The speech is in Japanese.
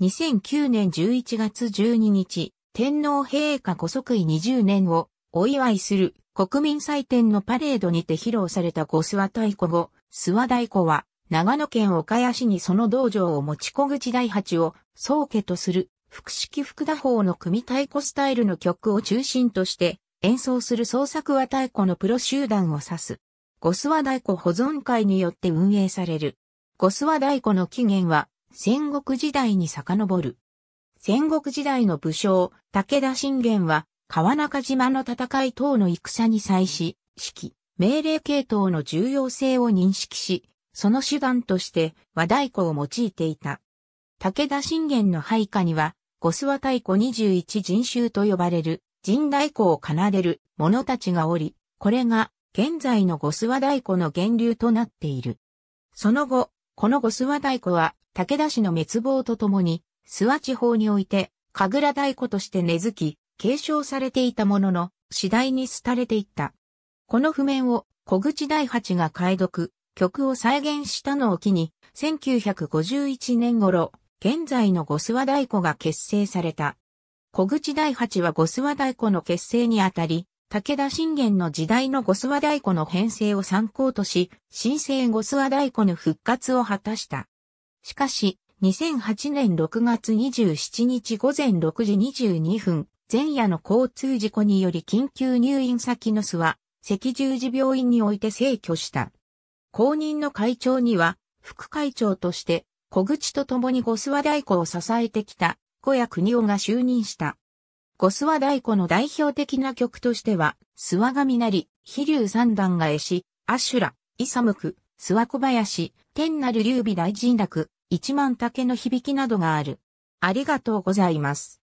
2009年11月12日、天皇陛下ご即位20年をお祝いする国民祭典のパレードにて披露された五諏訪太鼓後、諏訪太鼓は長野県岡谷市にその道場を持ち小口大八を宗家とする複式福田法の組太鼓スタイルの曲を中心として演奏する創作和太鼓のプロ集団を指す。ゴ諏訪太鼓保存会によって運営される。ゴ諏訪太鼓の起源は戦国時代に遡る。戦国時代の武将、武田信玄は、川中島の戦い等の戦に際し、指揮、命令系統の重要性を認識し、その手段として和太鼓を用いていた。武田信玄の配下には、五諏訪太鼓21人衆と呼ばれる、人太鼓を奏でる者たちがおり、これが現在の五諏訪太鼓の源流となっている。その後、この五諏訪太鼓は、武田氏の滅亡とともに、諏訪地方において、神楽太鼓として根付き、継承されていたものの、次第に廃れていった。この譜面を、小口大八が解読、曲を再現したのを機に、1951年頃、現在の五諏訪太鼓が結成された。小口大八は五諏訪太鼓の結成にあたり、武田信玄の時代の五諏訪太鼓の編成を参考とし、新生五諏訪太鼓の復活を果たした。しかし、2008年6月27日午前6時22分、前夜の交通事故により緊急入院先の諏訪、赤十字病院において逝去した。公認の会長には、副会長として、小口と共に五諏訪太鼓を支えてきた、小屋国夫が就任した。五諏訪太鼓の代表的な曲としては、諏訪神成、飛龍三段が絵師、アシュラ、イサムク、諏訪小林、天なる劉備大人楽、一万竹の響きなどがある。ありがとうございます。